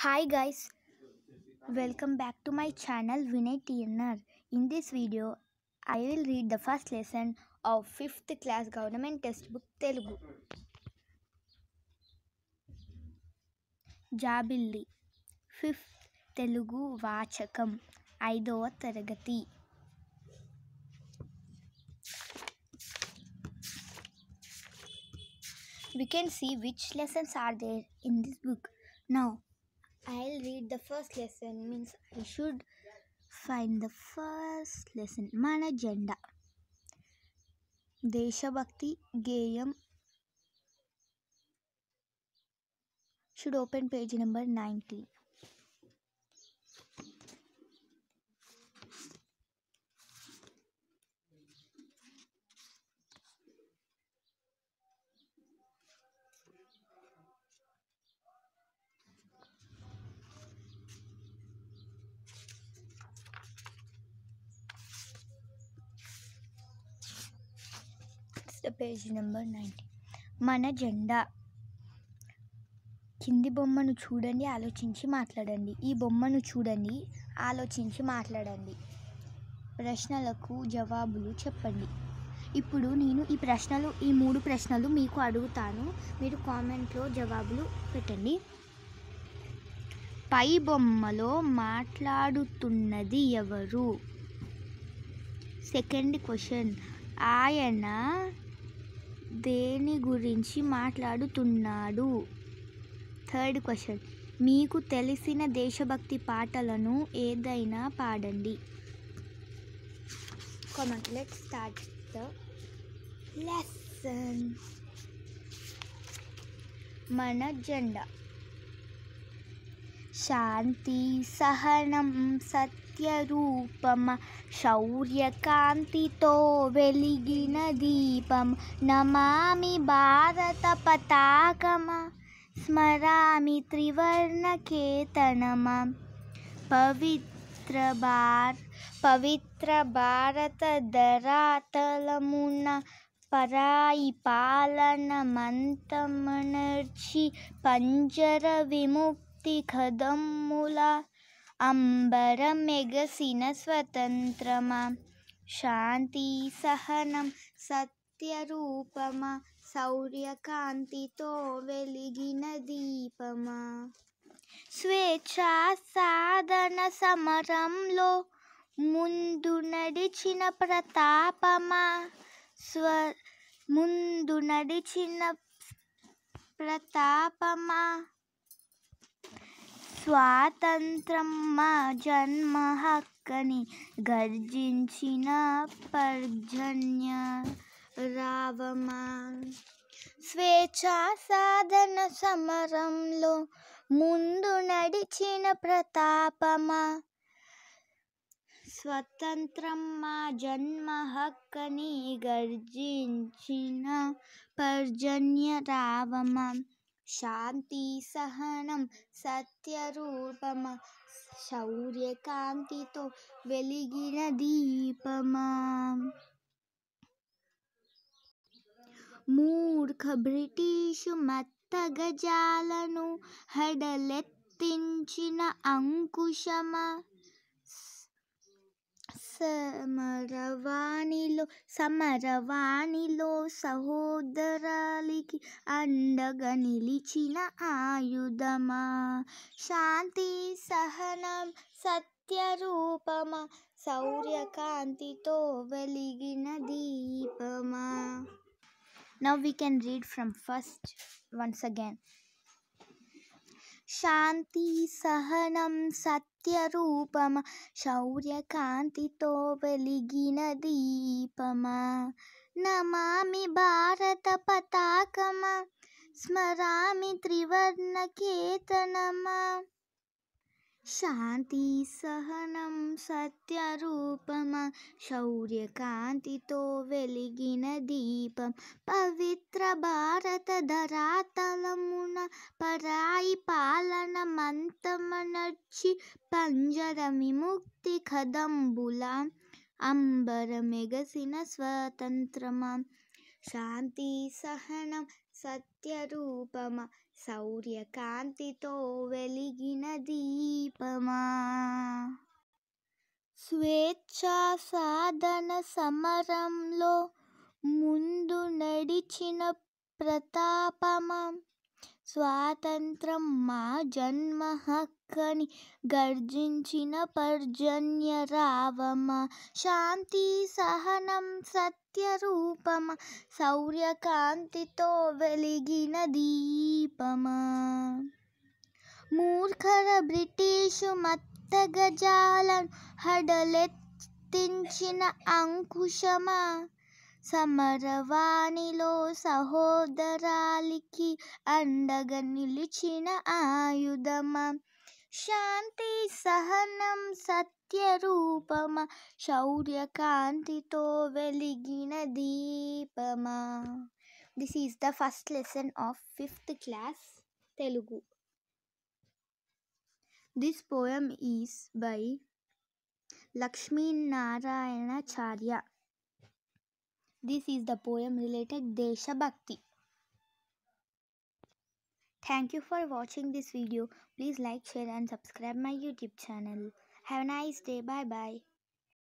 Hi guys, welcome back to my channel Vinay TNR. In this video, I will read the first lesson of 5th class government textbook Telugu. Jabili. Fifth Telugu Vachakam ఐదవ Taragati. We can see which lessons are there in this book. Now, I'll read the first lesson means I should find the first lesson మన జెండా దేశభక్తి గేయం should open page number 19 the page number ninety మన జెండా కింది బొమ్మను చూడండి ఆలోచించి మాట్లాడండి ఈ బొమ్మను చూడండి ఆలోచించి మాట్లాడండి ప్రశ్నలకు జవాబులు చెప్పండి ఇప్పుడు నేను ఈ ప్రశ్నలు ఈ మూడు ప్రశ్నలు మీకు అడుగుతాను మీరు కామెంట్లో జవాబులు పెట్టండి పై బొమ్మలో మాట్లాడుతున్నది ఎవరు సెకండ్ క్వశ్చన్ ఆయన దేని గురించి మాట్లాడుతున్నాడు థర్డ్ క్వశ్చన్ మీకు తెలిసిన దేశభక్తి పాటలను ఏదైనా పాడండి comment let's start the మన జెండా शान्तिसहनं सत्यरूपं शौर्यकान्तितो वेलिगिनदीपं नमामि भारतपताकं स्मरामि त्रिवर्णकेतनम पवित्र पवित्र भारत भार पालन परायि पंजर पञ्जरविमुक् కదమ్ముల మెగసిన స్వతంత్రమా శాంతి సహనం సత్యరూపమ శౌర్యకాంతితో వెలిగిన దీపమా స్వేచ్ఛా సాధన సమరంలో ముందు నడిచిన ప్రతాపమా స్వ ముందు నడిచిన ప్రతాపమా స్వాతంత్రం మా జన్మ హక్కని గర్జించిన పర్జన్య రావమా స్వేచ్ఛ సాధన సమరంలో ముందు నడిచిన ప్రతాపమా స్వతంత్రం మా జన్మ హక్కని గర్జించిన పర్జన్య రావమా శాంతి సత్య రూపమా శౌర్యకాంతితో వెలిగిన దీపమా మూర్ఖ బ్రిటిషు మత్త గజాలను హడలెత్తించిన అంకుశమా సమరవాణిలో సమరవాణిలో సహోదరాలికి అండగా నిలిచిన ఆయుధమా శాంతి సహనం సత్యరూపమా సౌర్యకాంతితో వెలిగిన దీపమా now we can read from first once again శాంతి సహనం సత్ नित्यरूपमा शौर्यकान्तितोवलिगिन दीपमा नमामि भारतपताकमा स्मरामि त्रिवर्णकेतनमा शान्तिसहन सत्यरूपमं शौर्यकान्तितो वेलिगिनदीपं पवित्रभारतधरातलमुन परायि पालनमन्तमनर्चि पञ्जरविमुक्तिखदम्बुलाम् अम्बरमेघसिन स्वतन्त्रमां शान्तिसहनं సత్యరూపమా శౌర్యకాంతితో వెలిగిన దీపమా స్వేచ్ఛా సాధన సమరంలో ముందు నడిచిన ప్రతాపమ స్వాతంత్రం మా జన్మ హక్కని గర్జించిన పర్జన్య రావమ శాంతి సహనం రూపమ సౌర్యకాంతితో వెలిగిన దీపమా మూర్ఖర బ్రిటిషు మత్ రక్త గజాలను హడలెత్తించిన అంకుశమా సమరవాణిలో సహోదరాలికి అండగా నిలిచిన ఆయుధమా శాంతి సహనం సత్యరూపమా శౌర్యకాంతితో వెలిగిన దీపమా this is the first lesson of fifth class Telugu This poem is by Lakshmi Narayana Charya. This is the poem related Desha Bhakti. Thank you for watching this video. Please like, share and subscribe my YouTube channel. Have a nice day. Bye bye.